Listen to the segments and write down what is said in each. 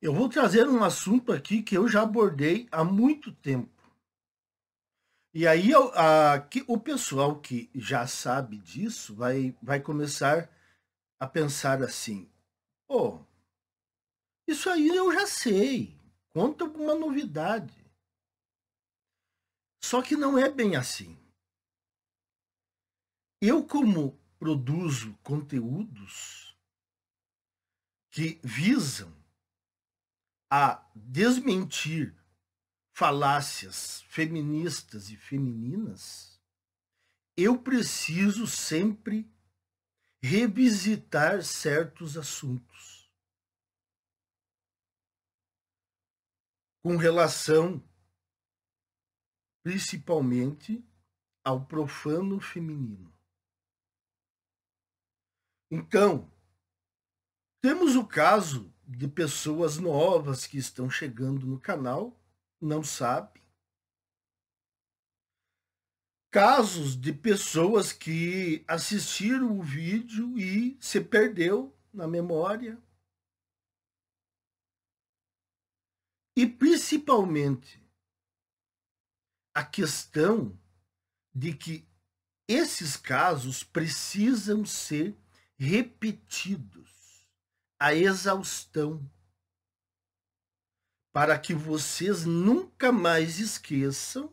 Eu vou trazer um assunto aqui que eu já abordei há muito tempo. E aí a, que, o pessoal que já sabe disso vai, vai começar a pensar assim, pô, oh, isso aí eu já sei, conta uma novidade. Só que não é bem assim. Eu, como produzo conteúdos que visam a desmentir falácias feministas e femininas, eu preciso sempre revisitar certos assuntos com relação principalmente ao profano feminino. Então, temos o caso de pessoas novas que estão chegando no canal, não sabem. Casos de pessoas que assistiram o vídeo e se perdeu na memória. E principalmente a questão de que esses casos precisam ser repetidos a exaustão, para que vocês nunca mais esqueçam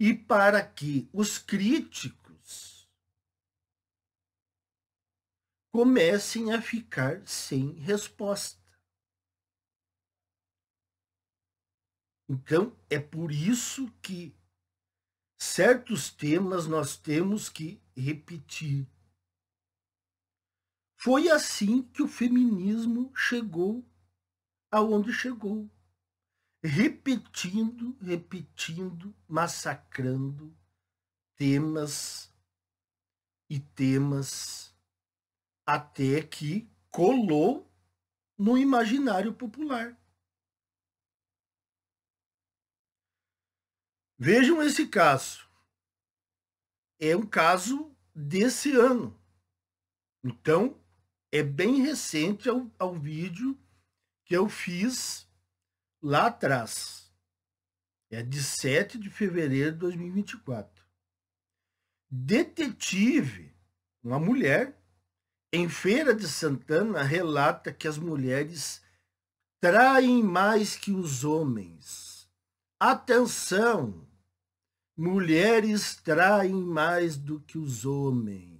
e para que os críticos comecem a ficar sem resposta. Então, é por isso que certos temas nós temos que repetir. Foi assim que o feminismo chegou aonde chegou, repetindo, repetindo, massacrando temas e temas até que colou no imaginário popular. Vejam esse caso. É um caso desse ano. Então, é bem recente ao, ao vídeo que eu fiz lá atrás. É de 7 de fevereiro de 2024. Detetive, uma mulher, em Feira de Santana, relata que as mulheres traem mais que os homens. Atenção! Mulheres traem mais do que os homens.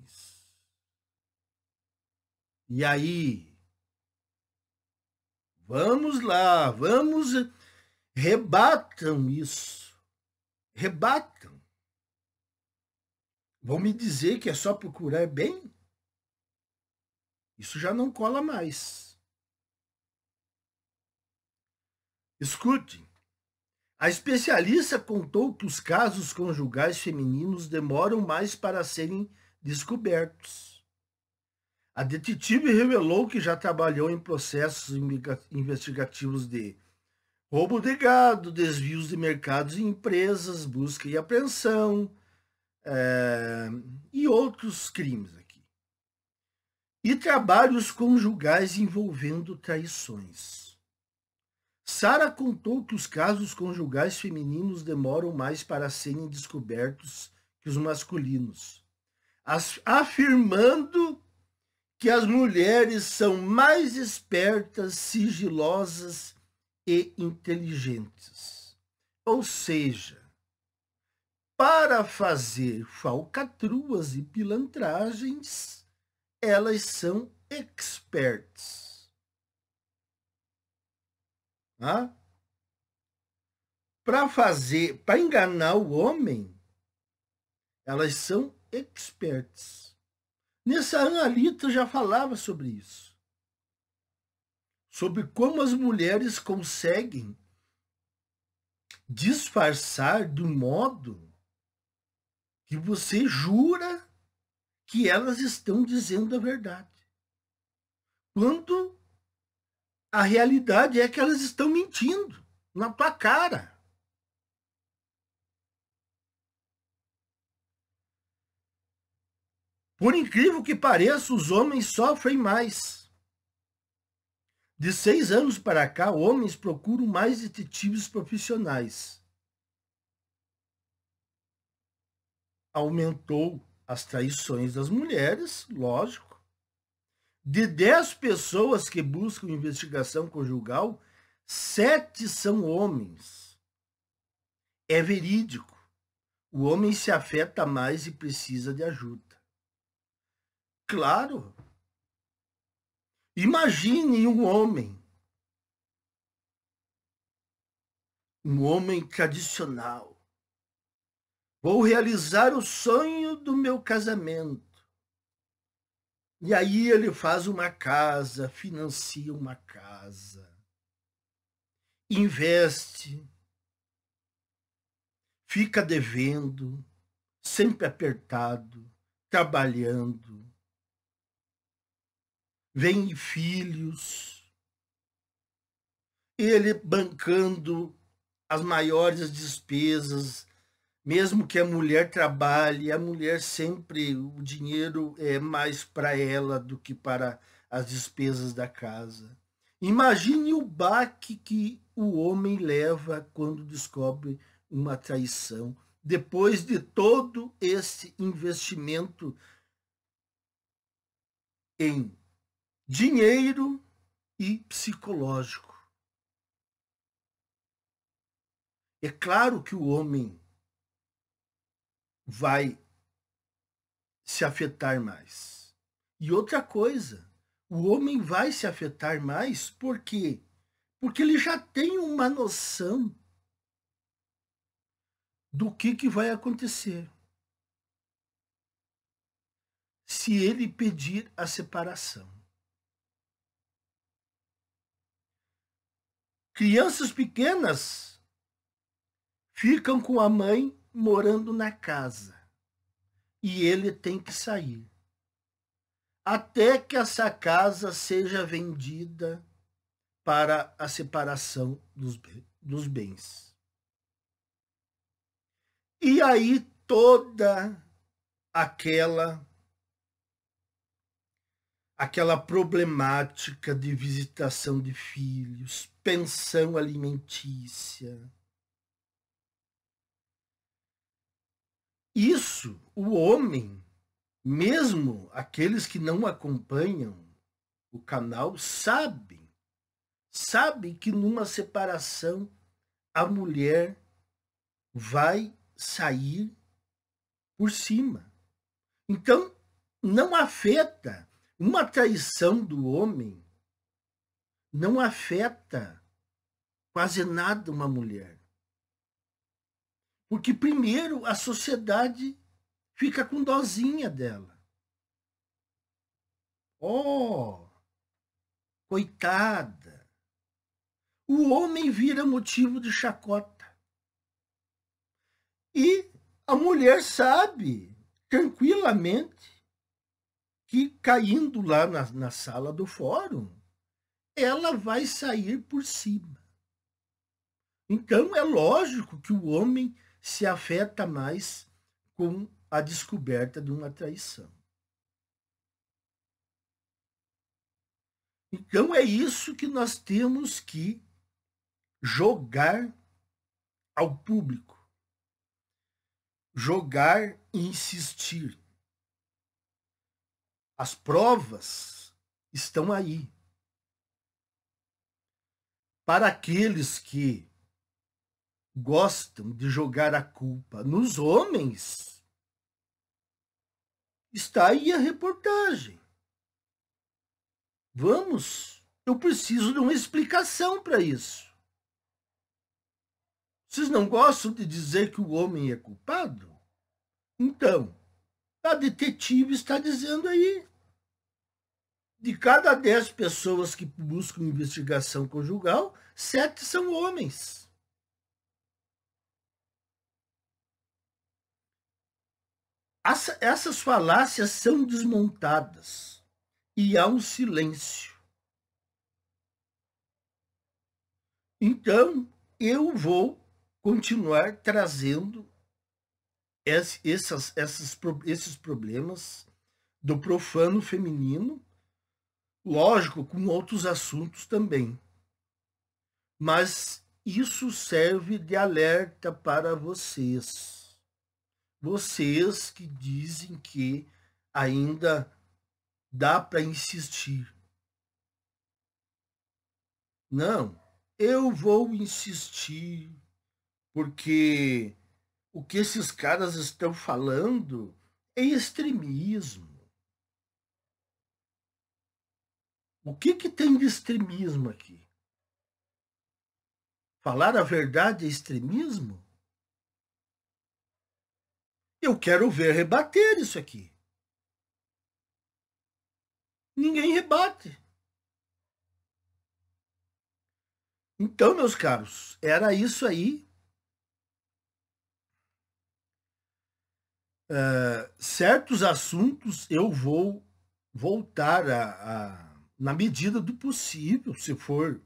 E aí, vamos lá, vamos, rebatam isso, rebatam. Vão me dizer que é só procurar é bem? Isso já não cola mais. Escute, a especialista contou que os casos conjugais femininos demoram mais para serem descobertos. A detetive revelou que já trabalhou em processos investigativos de roubo de gado, desvios de mercados e empresas, busca e apreensão é, e outros crimes aqui. E trabalhos conjugais envolvendo traições. Sara contou que os casos conjugais femininos demoram mais para serem descobertos que os masculinos, afirmando que as mulheres são mais espertas, sigilosas e inteligentes. Ou seja, para fazer falcatruas e pilantragens, elas são expertas. Ah? Para fazer, para enganar o homem, elas são expertas. Nessa Ana já falava sobre isso. Sobre como as mulheres conseguem disfarçar do modo que você jura que elas estão dizendo a verdade. Quando a realidade é que elas estão mentindo na tua cara. Por incrível que pareça, os homens sofrem mais. De seis anos para cá, homens procuram mais detetives profissionais. Aumentou as traições das mulheres, lógico. De dez pessoas que buscam investigação conjugal, sete são homens. É verídico. O homem se afeta mais e precisa de ajuda claro. Imagine um homem, um homem tradicional. Vou realizar o sonho do meu casamento. E aí ele faz uma casa, financia uma casa, investe, fica devendo, sempre apertado, trabalhando, vem filhos, ele bancando as maiores despesas, mesmo que a mulher trabalhe, a mulher sempre o dinheiro é mais para ela do que para as despesas da casa. Imagine o baque que o homem leva quando descobre uma traição. Depois de todo esse investimento em dinheiro e psicológico. É claro que o homem vai se afetar mais. E outra coisa, o homem vai se afetar mais porque porque ele já tem uma noção do que, que vai acontecer se ele pedir a separação. Crianças pequenas ficam com a mãe morando na casa e ele tem que sair. Até que essa casa seja vendida para a separação dos, dos bens. E aí toda aquela aquela problemática de visitação de filhos, pensão alimentícia. Isso, o homem, mesmo aqueles que não acompanham o canal, sabem, sabem que numa separação a mulher vai sair por cima. Então, não afeta uma traição do homem não afeta quase nada uma mulher. Porque, primeiro, a sociedade fica com dozinha dela. Oh, coitada! O homem vira motivo de chacota. E a mulher sabe, tranquilamente, que caindo lá na, na sala do fórum, ela vai sair por cima. Então é lógico que o homem se afeta mais com a descoberta de uma traição. Então é isso que nós temos que jogar ao público. Jogar e insistir. As provas estão aí. Para aqueles que gostam de jogar a culpa nos homens, está aí a reportagem. Vamos, eu preciso de uma explicação para isso. Vocês não gostam de dizer que o homem é culpado? Então, a detetive está dizendo aí. De cada dez pessoas que buscam investigação conjugal, sete são homens. essas falácias são desmontadas e há um silêncio. Então, eu vou continuar trazendo essas, essas, esses problemas do profano feminino, lógico, com outros assuntos também. Mas isso serve de alerta para vocês. Vocês que dizem que ainda dá para insistir. Não, eu vou insistir porque o que esses caras estão falando é extremismo. O que, que tem de extremismo aqui? Falar a verdade é extremismo? Eu quero ver rebater isso aqui. Ninguém rebate. Então, meus caros, era isso aí Ah, certos assuntos eu vou voltar a, a, na medida do possível, se for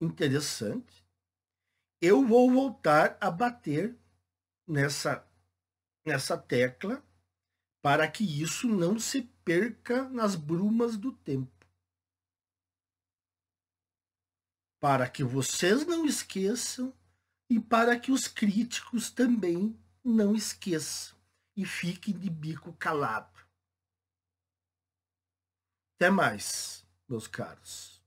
interessante, eu vou voltar a bater nessa, nessa tecla para que isso não se perca nas brumas do tempo. Para que vocês não esqueçam e para que os críticos também não esqueçam e fiquem de bico calado. Até mais, meus caros.